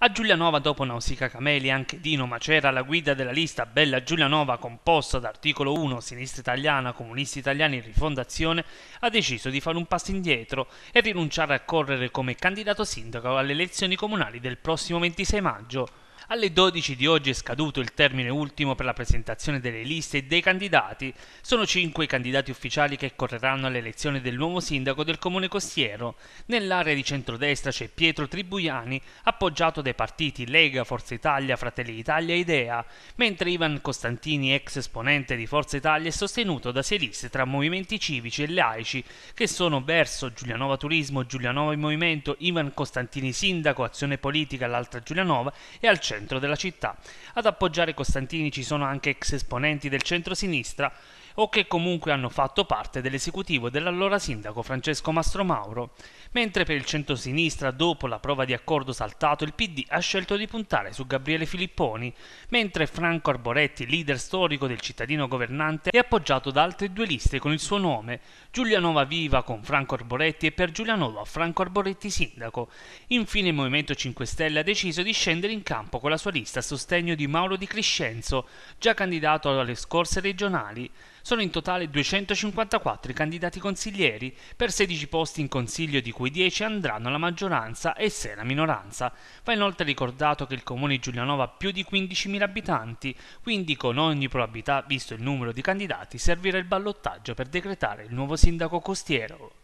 A Giulianova dopo Nausica Cameli anche Dino Macera alla guida della lista Bella Giulianova composta da Articolo 1, Sinistra Italiana, Comunisti Italiani e Rifondazione ha deciso di fare un passo indietro e rinunciare a correre come candidato sindaco alle elezioni comunali del prossimo 26 maggio. Alle 12 di oggi è scaduto il termine ultimo per la presentazione delle liste e dei candidati. Sono cinque i candidati ufficiali che correranno all'elezione del nuovo sindaco del comune costiero. Nell'area di centrodestra c'è Pietro Tribuiani, appoggiato dai partiti Lega, Forza Italia, Fratelli Italia e Idea, mentre Ivan Costantini, ex esponente di Forza Italia, è sostenuto da sei liste tra movimenti civici e laici, che sono Verso, Giulianova Turismo, Giulianova in Movimento, Ivan Costantini Sindaco, Azione Politica, l'altra Giulianova e al centro centro della città. Ad appoggiare Costantini ci sono anche ex esponenti del centro-sinistra o che comunque hanno fatto parte dell'esecutivo dell'allora sindaco Francesco Mastromauro, mentre per il centrosinistra dopo la prova di accordo saltato il PD ha scelto di puntare su Gabriele Filipponi, mentre Franco Arboretti, leader storico del cittadino governante, è appoggiato da altre due liste con il suo nome, Giulianova Viva con Franco Arboretti e per Giulianova Franco Arboretti sindaco. Infine il Movimento 5 Stelle ha deciso di scendere in campo con la sua lista a sostegno di Mauro Di Crescenzo, già candidato alle scorse regionali. Sono in totale 254 i candidati consiglieri per 16 posti in consiglio di cui 10 andranno alla maggioranza e 6 alla minoranza. Va inoltre ricordato che il comune di Giulianova ha più di 15.000 abitanti, quindi con ogni probabilità, visto il numero di candidati, servirà il ballottaggio per decretare il nuovo sindaco costiero.